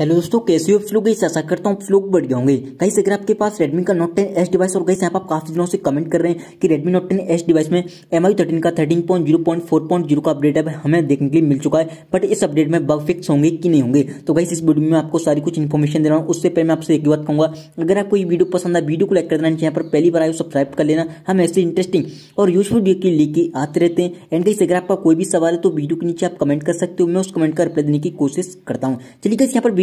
hello दोस्तों कैसे हो आप लोग कैसे आशा करता हूँ फ्लू बढ़ गए होंगे कहीं से अगर आपके पास Redmi का Note 10 एस डिवाइस और कहीं से आप काफी दिनों से कमेंट कर रहे हैं कि Redmi Note 10 एस डिवाइस में एम आई थर्टीन का thirteen point zero point four point zero का अपडेट अब हमें देखने के लिए मिल चुका है बट इस अपडेट में बग फिक्स होंगे कि नहीं होंगे तो कहीं इस वीडियो में आपको सारी कुछ इन्फॉर्मेशन दे रहा हूँ उससे पहले मैं आपसे एक बात कहूँगा अगर आपको ये वीडियो पसंद आए वीडियो को लाइक कर देना चाहिए पर पहली बार आए सब्सक्राइब कर लेना हम ऐसे इंटरेस्टिंग और यूजफुल वीडियो के लेके आते रहते हैं एंड कहीं अगर आपका कोई भी सवाल है तो वीडियो के नीचे आप कमेंट कर सकते हो मैं उस कमेंट का रिप्लाई देने की कोशिश करता हूँ चलिए कहीं यहाँ पर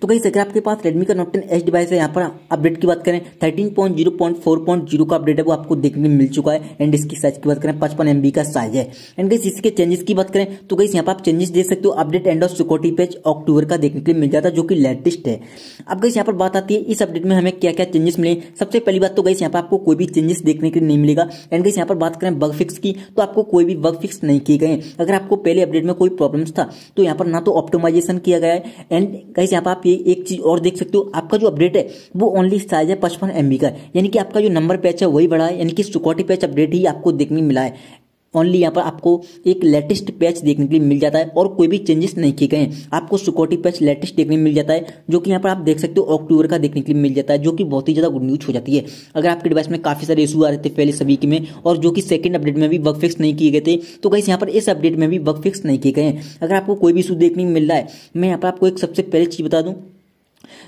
तो कहीं अगर आपके पास रेडमी का नोट टेन एच डिवाइस है यहाँ पर अपडेट की बात करें thirteen point zero point four point zero का अपडेट है वो आपको देखने मिल चुका है एंड इसकी साइज की बात करें पचपन एम का साइज है एंड गई इसके चेंजेस की बात करें तो कहीं यहाँ पर आप चेंजेस देख सकते हो update and of security page अक्टूबर का देखने के लिए मिल जाता है जो कि लेटेस्ट है अब गई यहाँ पर बात आती है इस अपडेट में हमें क्या क्या चेंजेस मिले सबसे पहली बात तो कहीं यहाँ पर आपको कोई भी चेंजेस देखने के लिए नहीं मिलेगा एंड गई यहाँ पर बात करें बग फिक्स की तो आपको कोई भी बग फिक्स नहीं किए गए अगर आपको पहले अपडेट में कोई प्रॉब्लम था तो यहाँ पर ना तो ऑप्टोमाइजेशन किया गया है एंड कहीं यहाँ पर आप पे एक चीज़ और देख सकते हो आपका जो अपडेट है वो ओनली साइज है पचपन एम का यानी कि आपका जो नंबर पैच है वही बढ़ा है यानी कि सिक्योरिटी पैच अपडेट ही आपको देखने मिला है ओनली यहाँ पर आपको एक लेटेस्ट पैच देखने के लिए मिल जाता है और कोई भी चेंजेस नहीं किए गए हैं आपको सिक्योरिटी पैच लेटेस्ट देखने मिल जाता है जो कि यहाँ पर आप देख सकते हो अक्टूबर का देखने के लिए मिल जाता है जो कि बहुत ही ज़्यादा गुड न्यूज हो जाती है अगर आपके डिवाइस में काफ़ी सारे इशू आ रहे थे पहले सभी के में और जो कि सेकंड अपडेट में भी वर्क फिक्स नहीं किए गए थे तो कहीं यहाँ पर इस अपडेट में भी वर्क फिक्स नहीं किए गए हैं अगर आपको कोई भी इशू देखने मिल रहा है मैं यहाँ पर आपको एक सबसे पहले चीज़ बता दूँ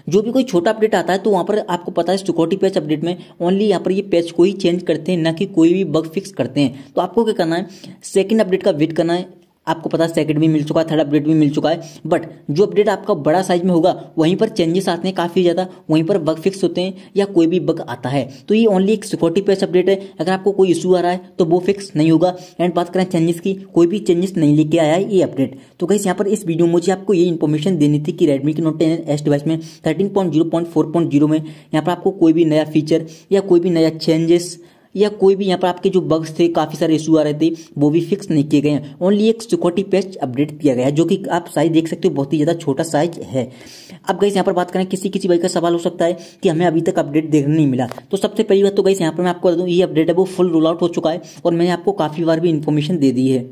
जो भी कोई छोटा अपडेट आता है तो वहाँ पर आपको पता है सिक्योरिटी पैच अपडेट में ओनली यहाँ पर ये पैच को ही चेंज करते हैं ना कि कोई भी बग फिक्स करते हैं तो आपको क्या करना है सेकेंड अपडेट का वेट करना है आपको पता सेकंड भी मिल चुका है थर्ड अपडेट भी मिल चुका है बट जो अपडेट आपका बड़ा साइज में होगा वहीं पर चेंजेस आते हैं काफ़ी ज़्यादा वहीं पर बग फिक्स होते हैं या कोई भी बग आता है तो ये ओनली एक सिक्योरिटी पेस अपडेट है अगर आपको कोई इशू आ रहा है तो वो फिक्स नहीं होगा एंड बात करें चेंजेस की कोई भी चेंजेस नहीं लेके आया है ये अपडेट तो कहीं यहाँ पर इस वीडियो में मुझे आपको ये इन्फॉर्मेशन देनी थी कि रेडमी की नोट टेन एस डिवाइस में thirteen point zero point four point zero में यहाँ पर आपको कोई भी नया फीचर या कोई भी नया चेंजेस या कोई भी यहाँ पर आपके जो बग्स थे काफ़ी सारे इशू आ रहे थे वो भी फिक्स नहीं किए गए हैं ओनली एक सिक्योरिटी पैच अपडेट किया गया है जो कि आप साइज देख सकते हो बहुत ही ज़्यादा छोटा साइज है अब गई यहाँ पर बात करें किसी किसी बाइक का सवाल हो सकता है कि हमें अभी तक अपडेट देखने नहीं मिला तो सबसे पहली बात तो गई यहाँ पर मैं आपको बता दूँ ये अपडेट है वो फुल रोल आउट हो चुका है और मैंने आपको काफ़ी बार भी इन्फॉर्मेशन दे दी है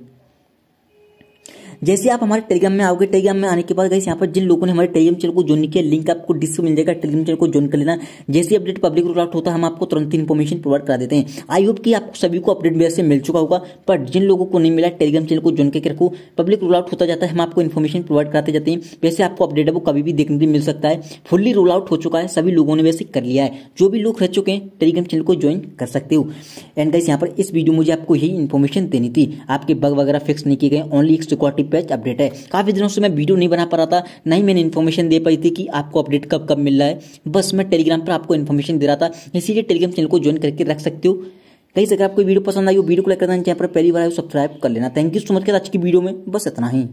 जैसे आप हमारे टेलीग्राम में आओगे टेलीग्राम में आने के बाद यहाँ पर जिन लोगों ने हमारे टेलीग्राम चैनल को ज्वाइन किया लिंक आपको डिस्क मिल जाएगा टेलीग्राम चैनल को ज्वाइन कर लेना जैसे अपडेट पब्लिक को आउट होता है हम आपको तुरंत इन्फॉर्मेशन प्रोवाइड करा देते हैं आई होप कि आपको सभी को अपडेट वैसे मिल चुका होगा पर जिन लोगों को नहीं मिला टेलीग्राम चैनल को ज्वाइन करके रखो पब्लिक रोल आउट होता जाता है हम आपको इन्फॉर्मेशन प्रोवाइड कराते जाते हैं वैसे आपको अपडेट है वो कभी भी देखने को मिल सकता है फुल्ली रोल आउट हो चुका है सभी लोगों ने वैसे कर लिया है जो भी लोग रह चुके हैं टेलीग्राम चैनल को ज्वाइन कर सकते हो एंड गाइस यहाँ पर इस वीडियो मुझे आपको यही इन्फॉर्मेशन देनी थी आपके बग वगैरह फिक्स नहीं किए गए ओनली एक सिक्योरिटी पैच अपडेट है काफ़ी दिनों से मैं वीडियो नहीं बना पा रहा था नहीं मैंने इन्फॉर्मेशन दे पाई थी कि आपको अपडेट कब कब मिल रहा है बस मैं टेलीग्राम पर आपको इन्फॉर्मेशन दे रहा था इसीलिए टेलीग्राम चैनल को ज्वाइन करके रख सकते हो कहीं अगर आपको वीडियो पसंद आई हो वीडियो को लाइक करना चैनल पर पहली बार आए सब्सक्राइब कर लेना थैंक यू सो मच के आज की वीडियो में बस इतना ही